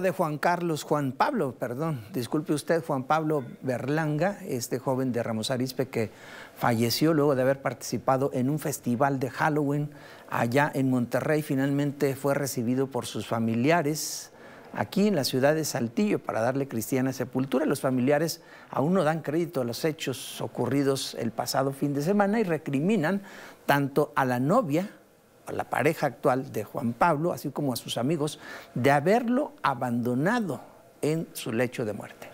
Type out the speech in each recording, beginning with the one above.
de Juan Carlos, Juan Pablo, perdón, disculpe usted, Juan Pablo Berlanga, este joven de Ramos Arispe que falleció luego de haber participado en un festival de Halloween allá en Monterrey, finalmente fue recibido por sus familiares aquí en la ciudad de Saltillo para darle cristiana sepultura. Los familiares aún no dan crédito a los hechos ocurridos el pasado fin de semana y recriminan tanto a la novia a la pareja actual de Juan Pablo, así como a sus amigos, de haberlo abandonado en su lecho de muerte.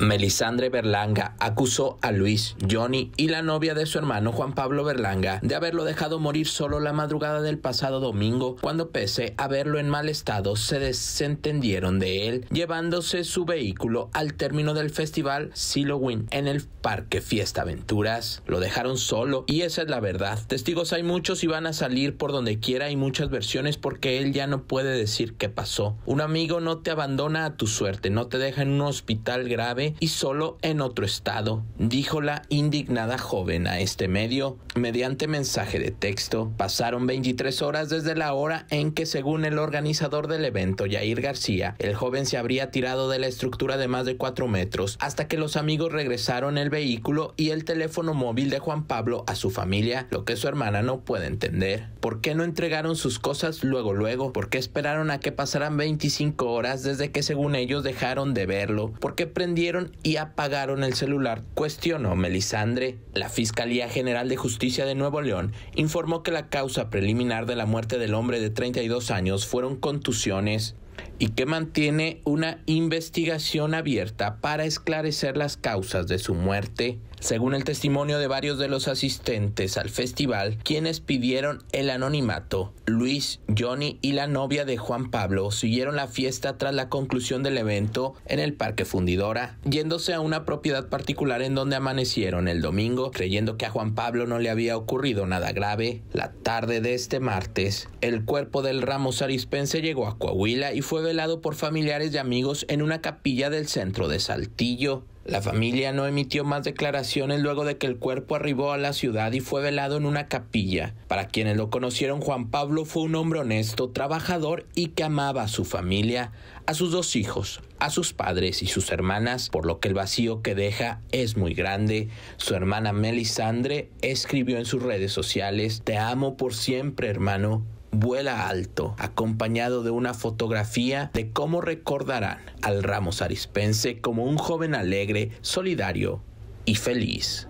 Melisandre Berlanga acusó a Luis, Johnny y la novia de su hermano Juan Pablo Berlanga de haberlo dejado morir solo la madrugada del pasado domingo cuando pese a verlo en mal estado se desentendieron de él llevándose su vehículo al término del festival Silowin en el parque Fiesta Aventuras. Lo dejaron solo y esa es la verdad. Testigos hay muchos y van a salir por donde quiera y muchas versiones porque él ya no puede decir qué pasó. Un amigo no te abandona a tu suerte, no te deja en un hospital grave y solo en otro estado, dijo la indignada joven a este medio mediante mensaje de texto. Pasaron 23 horas desde la hora en que, según el organizador del evento, Yair García, el joven se habría tirado de la estructura de más de 4 metros hasta que los amigos regresaron el vehículo y el teléfono móvil de Juan Pablo a su familia, lo que su hermana no puede entender. ¿Por qué no entregaron sus cosas luego luego? ¿Por qué esperaron a que pasaran 25 horas desde que según ellos dejaron de verlo? ¿Por qué prendieron y apagaron el celular, cuestionó Melisandre. La Fiscalía General de Justicia de Nuevo León informó que la causa preliminar de la muerte del hombre de 32 años fueron contusiones y que mantiene una investigación abierta para esclarecer las causas de su muerte. Según el testimonio de varios de los asistentes al festival, quienes pidieron el anonimato, Luis, Johnny y la novia de Juan Pablo siguieron la fiesta tras la conclusión del evento en el Parque Fundidora, yéndose a una propiedad particular en donde amanecieron el domingo, creyendo que a Juan Pablo no le había ocurrido nada grave. La tarde de este martes, el cuerpo del Ramos Arispense llegó a Coahuila y fue velado por familiares y amigos en una capilla del centro de Saltillo. La familia no emitió más declaraciones luego de que el cuerpo arribó a la ciudad y fue velado en una capilla. Para quienes lo conocieron, Juan Pablo fue un hombre honesto, trabajador y que amaba a su familia, a sus dos hijos, a sus padres y sus hermanas, por lo que el vacío que deja es muy grande. Su hermana Melisandre escribió en sus redes sociales, Te amo por siempre, hermano vuela alto, acompañado de una fotografía de cómo recordarán al Ramos Arispense como un joven alegre, solidario y feliz.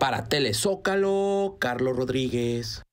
Para Telezócalo, Carlos Rodríguez.